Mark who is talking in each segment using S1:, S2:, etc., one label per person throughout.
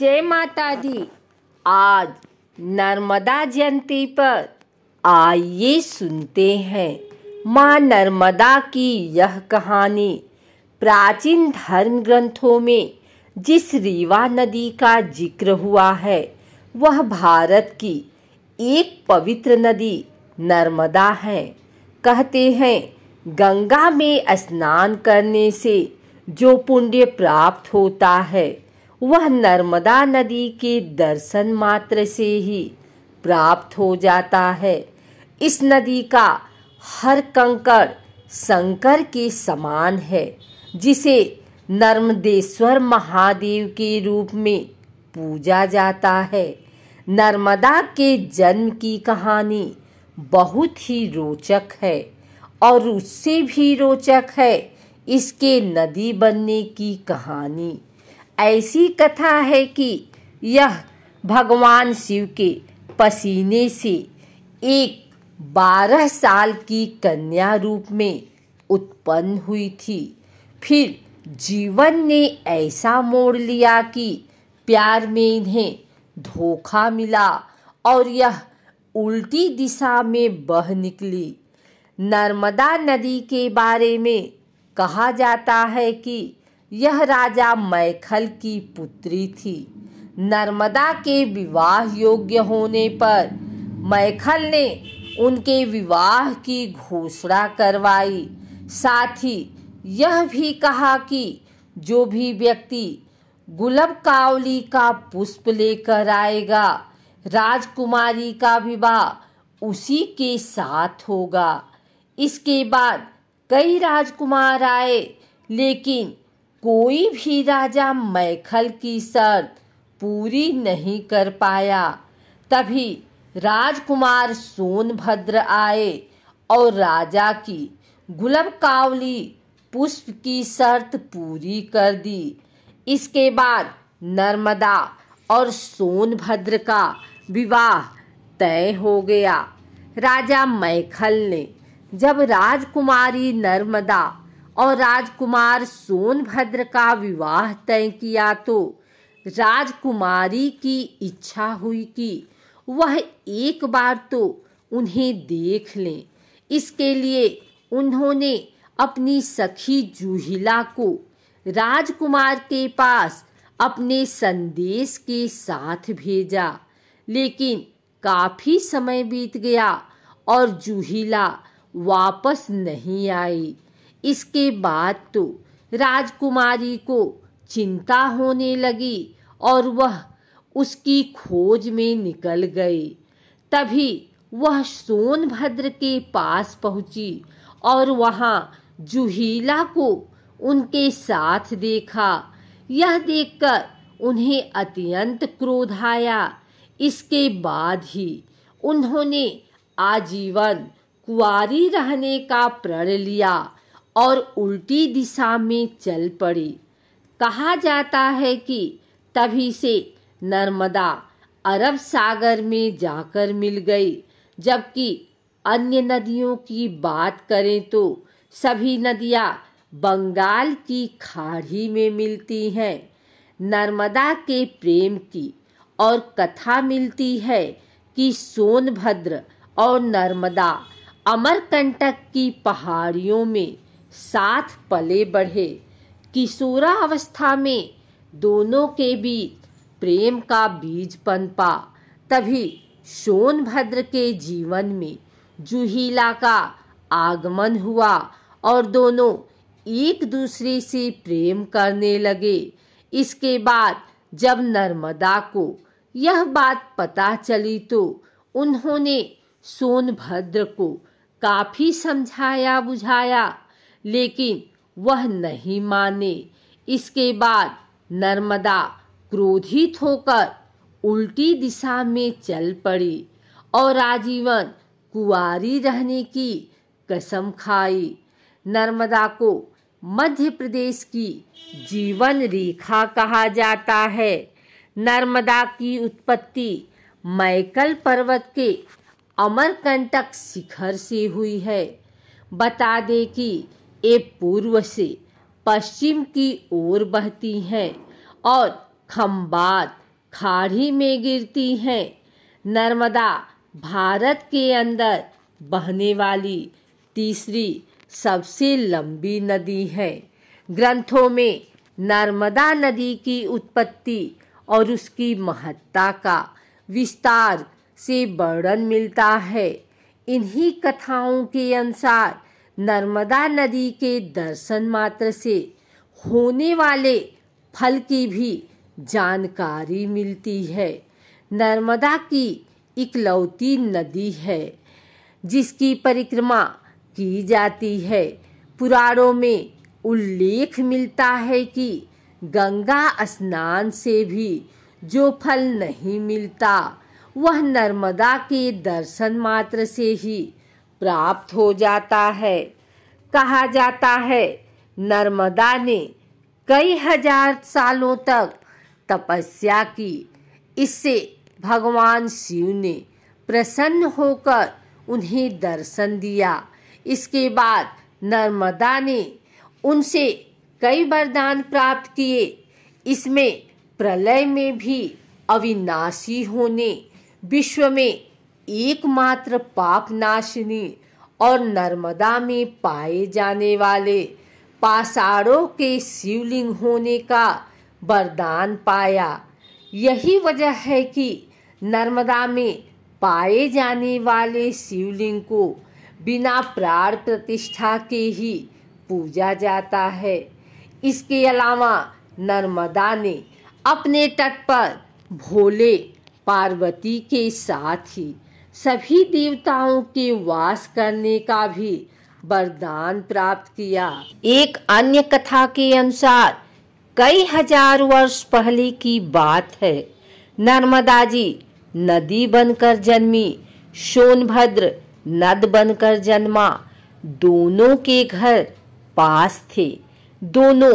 S1: जय माता दी आज नर्मदा जयंती पर आइए सुनते हैं माँ नर्मदा की यह कहानी प्राचीन धर्म ग्रंथों में जिस रीवा नदी का जिक्र हुआ है वह भारत की एक पवित्र नदी नर्मदा है कहते हैं गंगा में स्नान करने से जो पुण्य प्राप्त होता है वह नर्मदा नदी के दर्शन मात्र से ही प्राप्त हो जाता है इस नदी का हर कंकर शंकर के समान है जिसे नर्मदेश्वर महादेव के रूप में पूजा जाता है नर्मदा के जन्म की कहानी बहुत ही रोचक है और उससे भी रोचक है इसके नदी बनने की कहानी ऐसी कथा है कि यह भगवान शिव के पसीने से एक बारह साल की कन्या रूप में उत्पन्न हुई थी फिर जीवन ने ऐसा मोड़ लिया कि प्यार में इन्हें धोखा मिला और यह उल्टी दिशा में बह निकली नर्मदा नदी के बारे में कहा जाता है कि यह राजा मैखल की पुत्री थी नर्मदा के विवाह योग्य होने पर मैखल ने उनके विवाह की घोषणा करवाई साथ ही यह भी कहा कि जो भी व्यक्ति गुलब कावली का पुष्प लेकर आएगा राजकुमारी का विवाह उसी के साथ होगा इसके बाद कई राजकुमार आए लेकिन कोई भी राजा मैखल की शर्त पूरी नहीं कर पाया तभी राजकुमार सोनभद्र आए और राजा की गुलब कावली पुष्प की शर्त पूरी कर दी इसके बाद नर्मदा और सोनभद्र का विवाह तय हो गया राजा मैखल ने जब राजकुमारी नर्मदा और राजकुमार सोनभद्र का विवाह तय किया तो राजकुमारी की इच्छा हुई कि वह एक बार तो उन्हें देख लें इसके लिए उन्होंने अपनी सखी जूहिला को राजकुमार के पास अपने संदेश के साथ भेजा लेकिन काफी समय बीत गया और जूहिला वापस नहीं आई इसके बाद तो राजकुमारी को चिंता होने लगी और वह उसकी खोज में निकल गई तभी वह सोनभद्र के पास पहुंची और वहां जुहीला को उनके साथ देखा यह देखकर उन्हें अत्यंत क्रोध आया इसके बाद ही उन्होंने आजीवन कुआरी रहने का प्रण लिया और उल्टी दिशा में चल पड़ी कहा जाता है कि तभी से नर्मदा अरब सागर में जाकर मिल गई जबकि अन्य नदियों की बात करें तो सभी नदियाँ बंगाल की खाड़ी में मिलती हैं नर्मदा के प्रेम की और कथा मिलती है कि सोनभद्र और नर्मदा अमरकंटक की पहाड़ियों में साथ पले बढ़े किशोरा अवस्था में दोनों के बीच प्रेम का बीज पनपा तभी सोनभद्र के जीवन में जुहीला का आगमन हुआ और दोनों एक दूसरे से प्रेम करने लगे इसके बाद जब नर्मदा को यह बात पता चली तो उन्होंने सोनभद्र को काफ़ी समझाया बुझाया लेकिन वह नहीं माने इसके बाद नर्मदा क्रोधित होकर उल्टी दिशा में चल पड़ी और आजीवन कुआरी रहने की कसम खाई नर्मदा को मध्य प्रदेश की जीवन रेखा कहा जाता है नर्मदा की उत्पत्ति मैकल पर्वत के अमरकंटक शिखर से हुई है बता दें कि ये पूर्व से पश्चिम की ओर बहती हैं और खम्बात खाड़ी में गिरती हैं नर्मदा भारत के अंदर बहने वाली तीसरी सबसे लंबी नदी है ग्रंथों में नर्मदा नदी की उत्पत्ति और उसकी महत्ता का विस्तार से वर्णन मिलता है इन्हीं कथाओं के अनुसार नर्मदा नदी के दर्शन मात्र से होने वाले फल की भी जानकारी मिलती है नर्मदा की इकलौती नदी है जिसकी परिक्रमा की जाती है पुराणों में उल्लेख मिलता है कि गंगा स्नान से भी जो फल नहीं मिलता वह नर्मदा के दर्शन मात्र से ही प्राप्त हो जाता है कहा जाता है नर्मदा ने कई हजार सालों तक तपस्या की इससे भगवान शिव ने प्रसन्न होकर उन्हें दर्शन दिया इसके बाद नर्मदा ने उनसे कई वरदान प्राप्त किए इसमें प्रलय में भी अविनाशी होने विश्व में एकमात्र पाप नाशिनी और नर्मदा में पाए जाने वाले पाषाणों के शिवलिंग होने का वरदान पाया यही वजह है कि नर्मदा में पाए जाने वाले शिवलिंग को बिना प्राण प्रतिष्ठा के ही पूजा जाता है इसके अलावा नर्मदा ने अपने तट पर भोले पार्वती के साथ ही सभी देवताओं के वास करने का भी वरदान प्राप्त किया एक अन्य कथा के अनुसार कई हजार वर्ष पहले की बात है नर्मदा जी नदी बनकर जन्मी सोनभद्र नद बनकर जन्मा दोनों के घर पास थे दोनों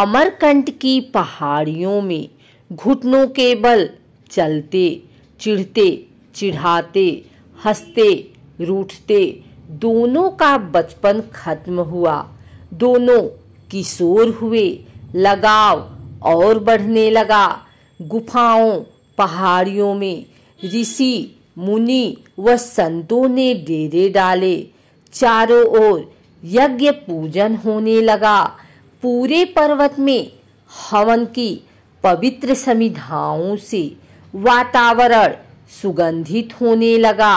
S1: अमरकंट की पहाड़ियों में घुटनों के बल चलते चिढ़ते चिढ़ाते हंसते रूठते दोनों का बचपन खत्म हुआ दोनों किशोर हुए लगाव और बढ़ने लगा गुफाओं पहाड़ियों में ऋषि मुनि व संतों ने डेरे डाले चारों ओर यज्ञ पूजन होने लगा पूरे पर्वत में हवन की पवित्र समिधाओं से वातावरण सुगंधित होने लगा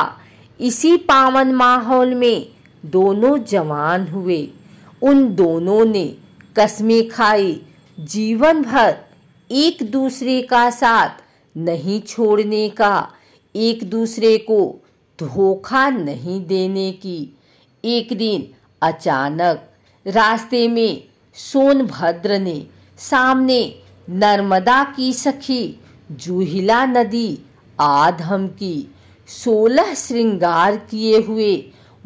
S1: इसी पावन माहौल में दोनों जवान हुए उन दोनों ने कस्में खाई जीवन भर एक दूसरे का साथ नहीं छोड़ने का एक दूसरे को धोखा नहीं देने की एक दिन अचानक रास्ते में सोनभद्र ने सामने नर्मदा की सखी जूहिला नदी आधम की सोलह श्रृंगार किए हुए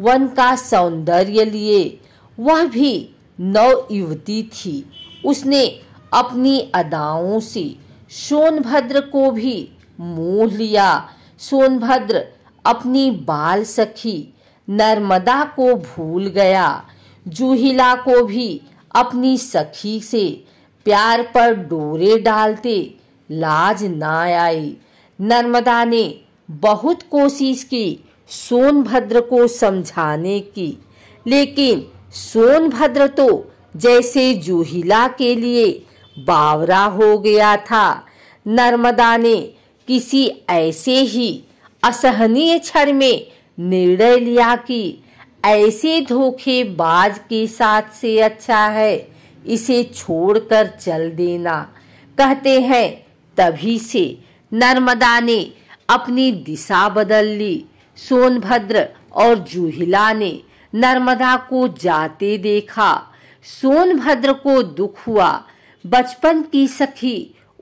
S1: वन का सौंदर्य लिए वह भी नव युवती थी उसने अपनी अदाओं से सोनभद्र को भी मोह लिया सोनभद्र अपनी बाल सखी नर्मदा को भूल गया जूहिला को भी अपनी सखी से प्यार पर डोरे डालते लाज ना आई नर्मदा ने बहुत कोशिश की सोनभद्र को समझाने की लेकिन सोनभद्र तो जैसे जूहिला के लिए बावरा हो गया था नर्मदा ने किसी ऐसे ही असहनीय क्षण में निर्णय लिया कि ऐसे धोखेबाज के साथ से अच्छा है इसे छोड़कर चल देना कहते हैं तभी से नर्मदा ने अपनी दिशा बदल ली सोनभद्र और जूहिला ने नर्मदा को जाते देखा सोनभद्र को दुख हुआ बचपन की सखी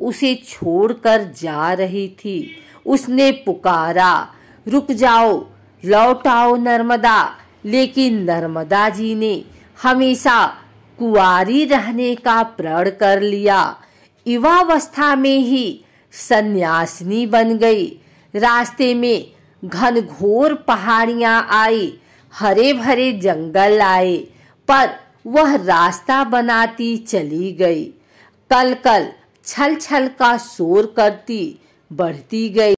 S1: उसे छोड़कर जा रही थी उसने पुकारा रुक जाओ लौट आओ नर्मदा लेकिन नर्मदा जी ने हमेशा कुआरी रहने का प्रण कर लिया युवावस्था में ही सन्यासिनी बन गई रास्ते में घनघोर पहाड़ियां आई हरे भरे जंगल आए पर वह रास्ता बनाती चली गई कल कल छल छल का शोर करती बढ़ती गई